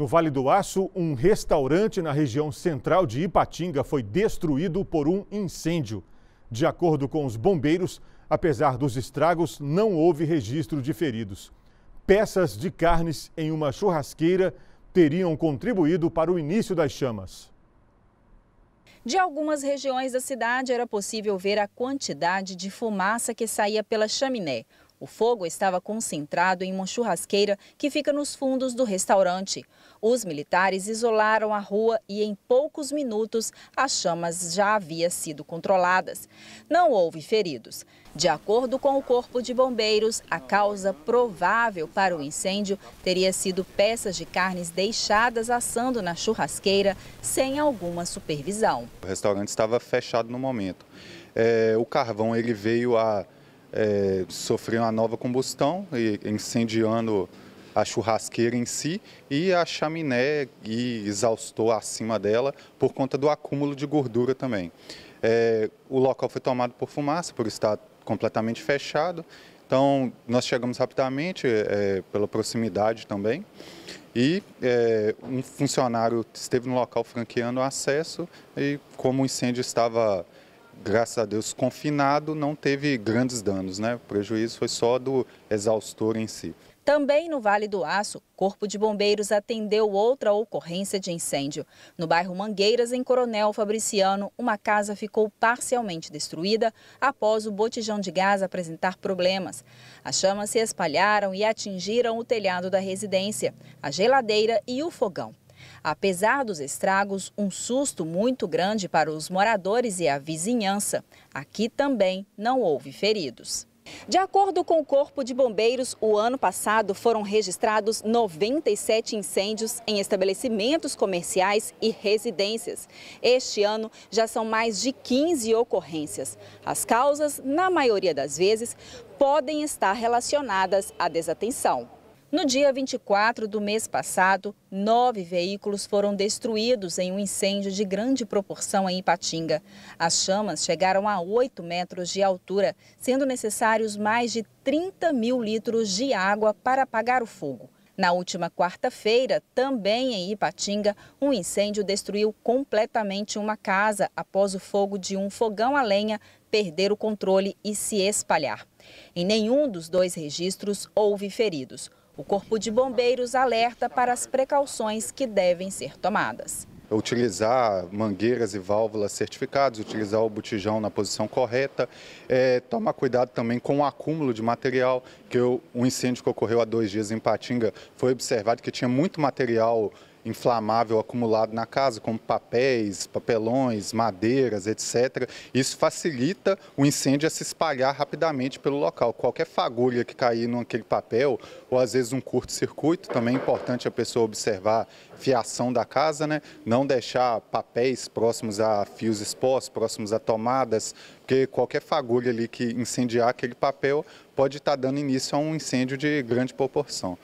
No Vale do Aço, um restaurante na região central de Ipatinga foi destruído por um incêndio. De acordo com os bombeiros, apesar dos estragos, não houve registro de feridos. Peças de carnes em uma churrasqueira teriam contribuído para o início das chamas. De algumas regiões da cidade era possível ver a quantidade de fumaça que saía pela chaminé. O fogo estava concentrado em uma churrasqueira que fica nos fundos do restaurante. Os militares isolaram a rua e, em poucos minutos, as chamas já haviam sido controladas. Não houve feridos. De acordo com o Corpo de Bombeiros, a causa provável para o incêndio teria sido peças de carnes deixadas assando na churrasqueira sem alguma supervisão. O restaurante estava fechado no momento. É, o carvão ele veio a é, sofreu uma nova combustão, incendiando a churrasqueira em si e a chaminé e exaustou acima dela por conta do acúmulo de gordura também. É, o local foi tomado por fumaça, por estar completamente fechado. Então, nós chegamos rapidamente, é, pela proximidade também, e é, um funcionário esteve no local franqueando o acesso e como o incêndio estava graças a Deus, confinado, não teve grandes danos, né? O prejuízo foi só do exaustor em si. Também no Vale do Aço, Corpo de Bombeiros atendeu outra ocorrência de incêndio. No bairro Mangueiras, em Coronel Fabriciano, uma casa ficou parcialmente destruída após o botijão de gás apresentar problemas. As chamas se espalharam e atingiram o telhado da residência, a geladeira e o fogão. Apesar dos estragos, um susto muito grande para os moradores e a vizinhança. Aqui também não houve feridos. De acordo com o Corpo de Bombeiros, o ano passado foram registrados 97 incêndios em estabelecimentos comerciais e residências. Este ano já são mais de 15 ocorrências. As causas, na maioria das vezes, podem estar relacionadas à desatenção. No dia 24 do mês passado, nove veículos foram destruídos em um incêndio de grande proporção em Ipatinga. As chamas chegaram a 8 metros de altura, sendo necessários mais de 30 mil litros de água para apagar o fogo. Na última quarta-feira, também em Ipatinga, um incêndio destruiu completamente uma casa após o fogo de um fogão a lenha perder o controle e se espalhar. Em nenhum dos dois registros houve feridos. O Corpo de Bombeiros alerta para as precauções que devem ser tomadas. Utilizar mangueiras e válvulas certificadas, utilizar o botijão na posição correta, é, tomar cuidado também com o acúmulo de material, que o um incêndio que ocorreu há dois dias em Patinga foi observado que tinha muito material inflamável acumulado na casa, como papéis, papelões, madeiras, etc. Isso facilita o incêndio a se espalhar rapidamente pelo local. Qualquer fagulha que cair naquele papel, ou às vezes um curto-circuito, também é importante a pessoa observar a fiação da casa, né? não deixar papéis próximos a fios expostos, próximos a tomadas, porque qualquer fagulha ali que incendiar aquele papel pode estar dando início a um incêndio de grande proporção.